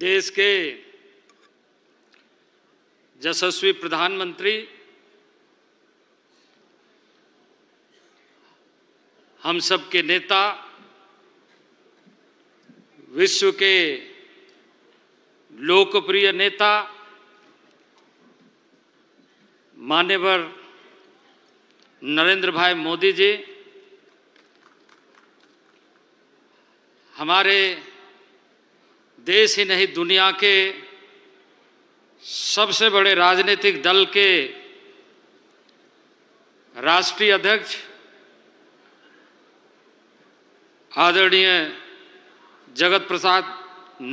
देश के यशस्वी प्रधानमंत्री हम सब के नेता विश्व के लोकप्रिय नेता मान्यवर नरेंद्र भाई मोदी जी हमारे देश ही नहीं दुनिया के सबसे बड़े राजनीतिक दल के राष्ट्रीय अध्यक्ष आदरणीय जगत प्रसाद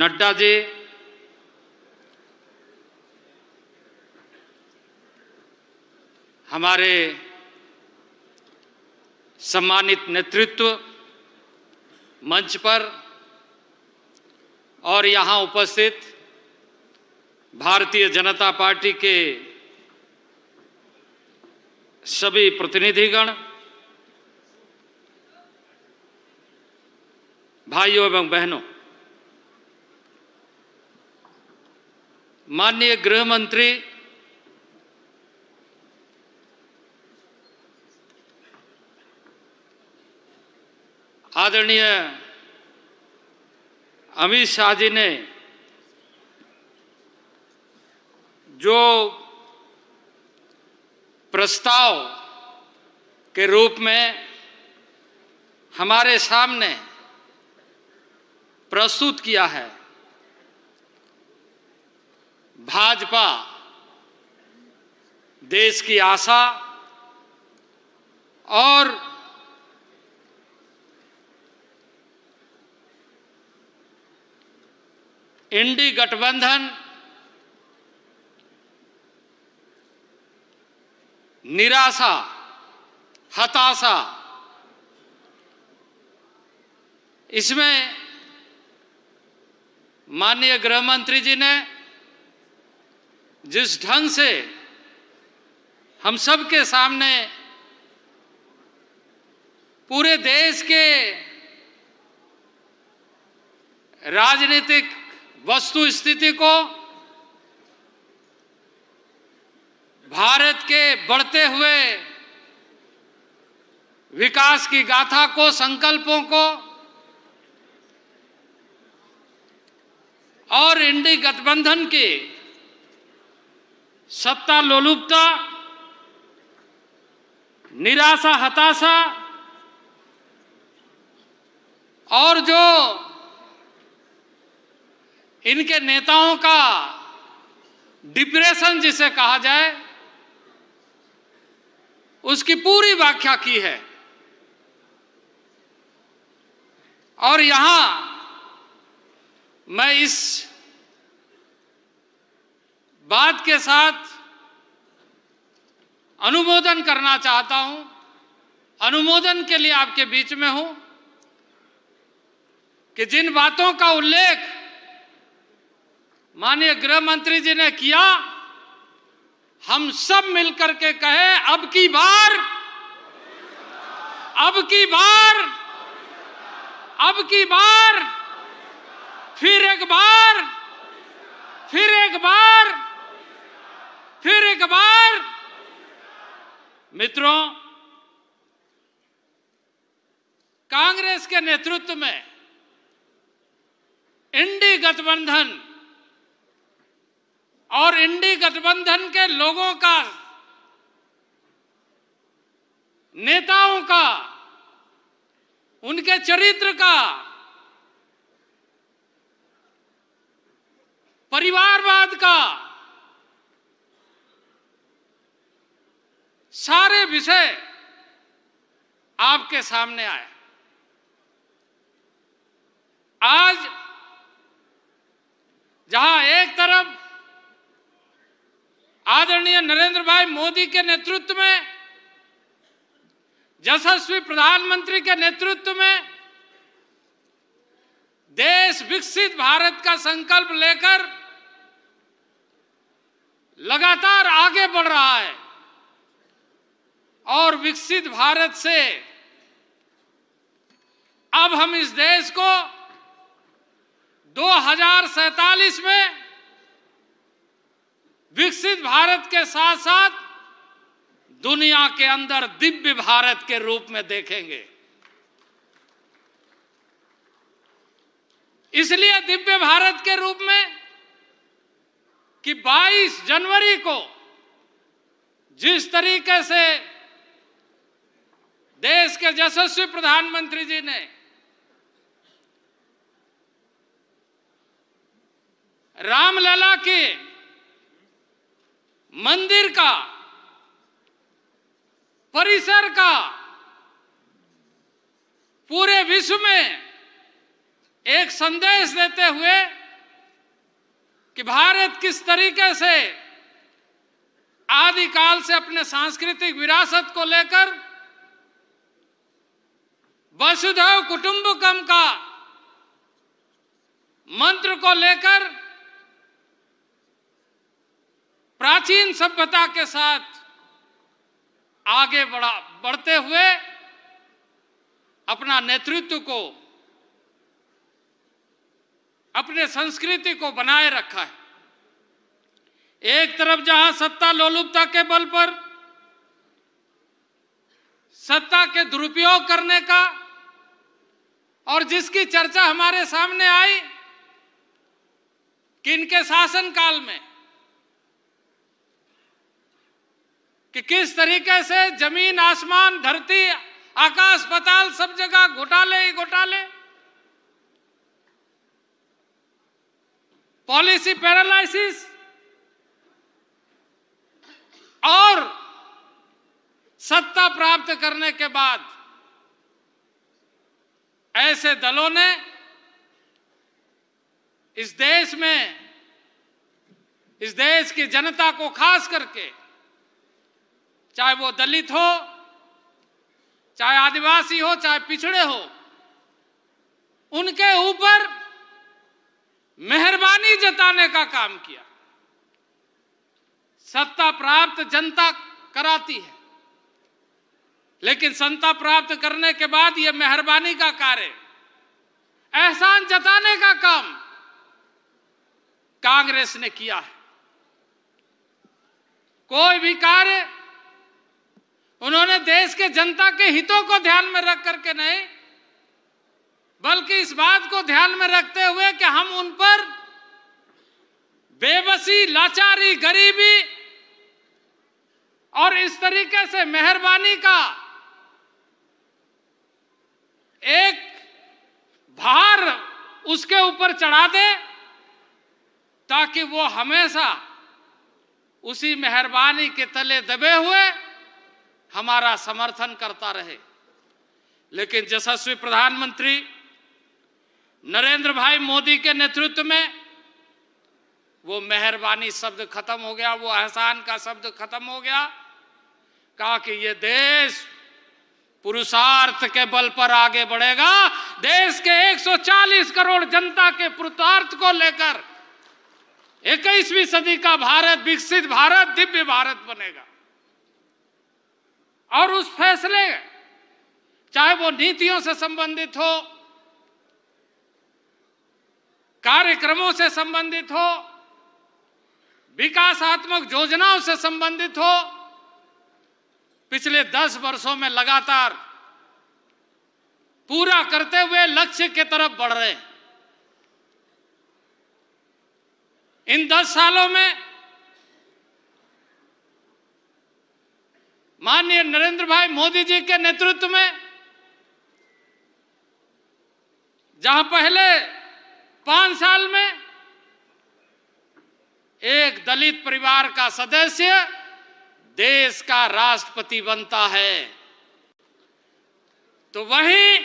नड्डा जी हमारे सम्मानित नेतृत्व मंच पर और यहाँ उपस्थित भारतीय जनता पार्टी के सभी प्रतिनिधिगण भाइयों एवं बहनों माननीय गृह मंत्री आदरणीय अमित शाह जी ने जो प्रस्ताव के रूप में हमारे सामने प्रस्तुत किया है भाजपा देश की आशा और इंडी गठबंधन निराशा हताशा इसमें माननीय गृहमंत्री जी ने जिस ढंग से हम सब के सामने पूरे देश के राजनीतिक वस्तु स्थिति को भारत के बढ़ते हुए विकास की गाथा को संकल्पों को और इंडी गठबंधन के सत्ता लोलुपता निराशा हताशा और जो इनके नेताओं का डिप्रेशन जिसे कहा जाए उसकी पूरी व्याख्या की है और यहां मैं इस बात के साथ अनुमोदन करना चाहता हूं अनुमोदन के लिए आपके बीच में हूं कि जिन बातों का उल्लेख माननीय गृह मंत्री जी ने किया हम सब मिलकर के कहे अब की बार अब की बार अब की बार फिर एक बार फिर एक बार फिर एक बार मित्रों कांग्रेस के नेतृत्व में इंडी गठबंधन और इंडी गठबंधन के लोगों का नेताओं का उनके चरित्र का परिवारवाद का सारे विषय आपके सामने आए आज जहां एक तरफ आदरणीय नरेंद्र भाई मोदी के नेतृत्व में यशस्वी प्रधानमंत्री के नेतृत्व में देश विकसित भारत का संकल्प लेकर लगातार आगे बढ़ रहा है और विकसित भारत से अब हम इस देश को दो में विकसित भारत के साथ साथ दुनिया के अंदर दिव्य भारत के रूप में देखेंगे इसलिए दिव्य भारत के रूप में कि 22 जनवरी को जिस तरीके से देश के यशस्वी प्रधानमंत्री जी ने रामलला की मंदिर का परिसर का पूरे विश्व में एक संदेश देते हुए कि भारत किस तरीके से आदिकाल से अपने सांस्कृतिक विरासत को लेकर वसुधैव कुटुंबकम का मंत्र को लेकर प्राचीन सभ्यता के साथ आगे बढ़ा बढ़ते हुए अपना नेतृत्व को अपने संस्कृति को बनाए रखा है एक तरफ जहां सत्ता लोलुपता के बल पर सत्ता के दुरुपयोग करने का और जिसकी चर्चा हमारे सामने आई कि इनके शासनकाल में कि किस तरीके से जमीन आसमान धरती आकाश पताल सब जगह घोटाले ही घोटाले पॉलिसी पैरालिसिस और सत्ता प्राप्त करने के बाद ऐसे दलों ने इस देश में इस देश की जनता को खास करके चाहे वो दलित हो चाहे आदिवासी हो चाहे पिछड़े हो उनके ऊपर मेहरबानी जताने का काम किया सत्ता प्राप्त जनता कराती है लेकिन सत्ता प्राप्त करने के बाद यह मेहरबानी का कार्य एहसान जताने का काम कांग्रेस ने किया है कोई भी कार्य उन्होंने देश के जनता के हितों को ध्यान में रख करके नहीं बल्कि इस बात को ध्यान में रखते हुए कि हम उन पर बेबसी लाचारी गरीबी और इस तरीके से मेहरबानी का एक भार उसके ऊपर चढ़ा दे ताकि वो हमेशा उसी मेहरबानी के तले दबे हुए हमारा समर्थन करता रहे लेकिन यशस्वी प्रधानमंत्री नरेंद्र भाई मोदी के नेतृत्व में वो मेहरबानी शब्द खत्म हो गया वो एहसान का शब्द खत्म हो गया कहा कि ये देश पुरुषार्थ के बल पर आगे बढ़ेगा देश के 140 करोड़ जनता के पुरुषार्थ को लेकर 21वीं सदी का भारत विकसित भारत दिव्य भारत बनेगा और उस फैसले चाहे वो नीतियों से संबंधित हो कार्यक्रमों से संबंधित हो विकासात्मक योजनाओं से संबंधित हो पिछले दस वर्षों में लगातार पूरा करते हुए लक्ष्य के तरफ बढ़ रहे हैं इन दस सालों में माननीय नरेंद्र भाई मोदी जी के नेतृत्व में जहां पहले पांच साल में एक दलित परिवार का सदस्य देश का राष्ट्रपति बनता है तो वहीं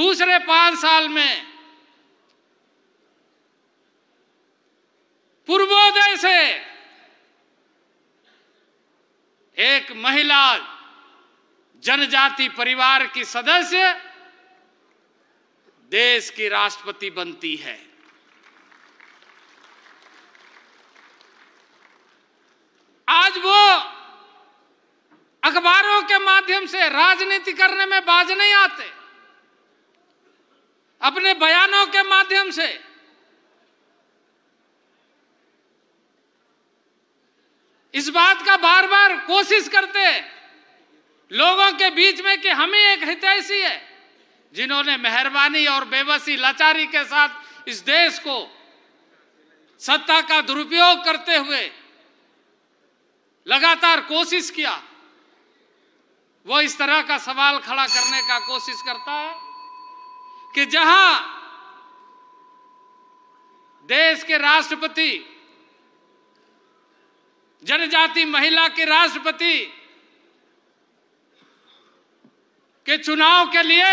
दूसरे पांच साल में पूर्वोदय से एक महिला जनजाति परिवार की सदस्य देश की राष्ट्रपति बनती है आज वो अखबारों के माध्यम से राजनीति करने में बाज नहीं आते अपने बयानों के माध्यम से इस बात का बार बार कोशिश करते हैं लोगों के बीच में कि हमें एक हितैषी है जिन्होंने मेहरबानी और बेबसी लाचारी के साथ इस देश को सत्ता का दुरुपयोग करते हुए लगातार कोशिश किया वो इस तरह का सवाल खड़ा करने का कोशिश करता है कि जहां देश के राष्ट्रपति जनजाति महिला के राष्ट्रपति के चुनाव के लिए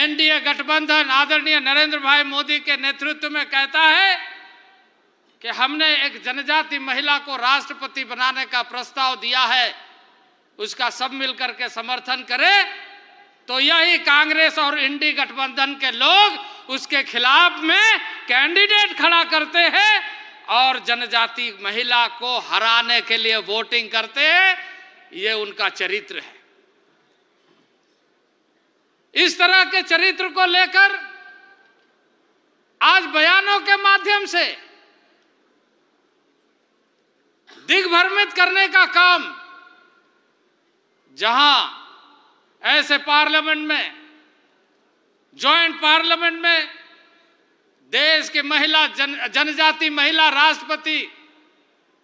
एनडीए गठबंधन आदरणीय नरेंद्र भाई मोदी के नेतृत्व में कहता है कि हमने एक जनजाति महिला को राष्ट्रपति बनाने का प्रस्ताव दिया है उसका सब मिलकर के समर्थन करें तो यही कांग्रेस और इंडी गठबंधन के लोग उसके खिलाफ में कैंडिडेट खड़ा करते हैं और जनजाति महिला को हराने के लिए वोटिंग करते ये उनका चरित्र है इस तरह के चरित्र को लेकर आज बयानों के माध्यम से दिग्भ्रमित करने का काम जहां ऐसे पार्लियामेंट में जॉइंट पार्लियामेंट में देश के महिला जन जनजाति महिला राष्ट्रपति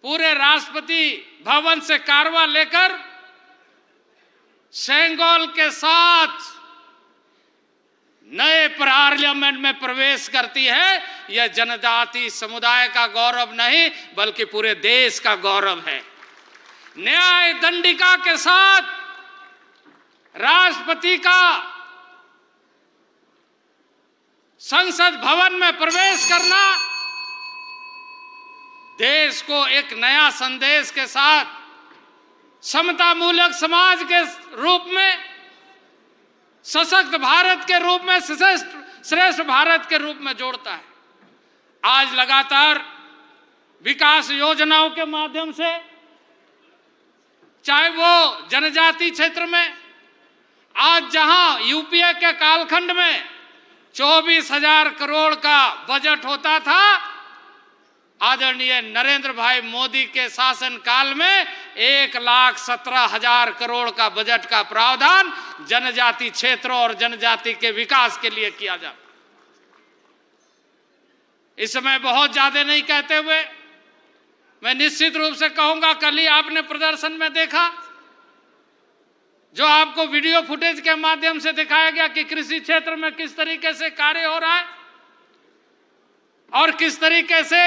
पूरे राष्ट्रपति भवन से कारवा लेकर सेंगोल के साथ नए पार्लियामेंट में प्रवेश करती है यह जनजाति समुदाय का गौरव नहीं बल्कि पूरे देश का गौरव है न्याय दंडिका के साथ राष्ट्रपति का संसद भवन में प्रवेश करना देश को एक नया संदेश के साथ समता मूलक समाज के रूप में सशक्त भारत के रूप में श्रेष्ठ भारत के रूप में जोड़ता है आज लगातार विकास योजनाओं के माध्यम से चाहे वो जनजाति क्षेत्र में आज जहां यूपीए के कालखंड में चौबीस हजार करोड़ का बजट होता था आदरणीय नरेंद्र भाई मोदी के शासन काल में एक लाख सत्रह हजार करोड़ का बजट का प्रावधान जनजाति क्षेत्रों और जनजाति के विकास के लिए किया जाता इसमें बहुत ज्यादा नहीं कहते हुए मैं निश्चित रूप से कहूंगा कल ही आपने प्रदर्शन में देखा जो आपको वीडियो फुटेज के माध्यम से दिखाया गया कि कृषि क्षेत्र में किस तरीके से कार्य हो रहा है और किस तरीके से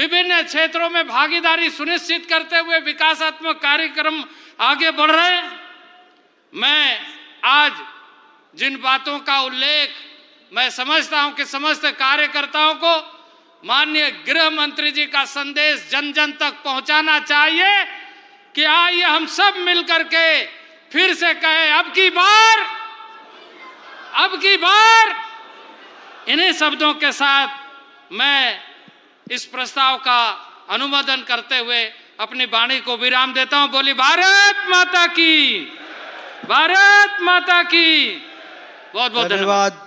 विभिन्न क्षेत्रों में भागीदारी सुनिश्चित करते हुए विकासात्मक कार्यक्रम आगे बढ़ रहे हैं मैं आज जिन बातों का उल्लेख मैं समझता हूं कि समस्त कार्यकर्ताओं को माननीय गृह मंत्री जी का संदेश जन जन तक पहुंचाना चाहिए कि आइए हम सब मिलकर के फिर से कहे अब की बार अब की बार इन्हीं शब्दों के साथ मैं इस प्रस्ताव का अनुमोदन करते हुए अपनी वाणी को विराम देता हूं बोली भारत माता की भारत माता की बहुत बहुत धन्यवाद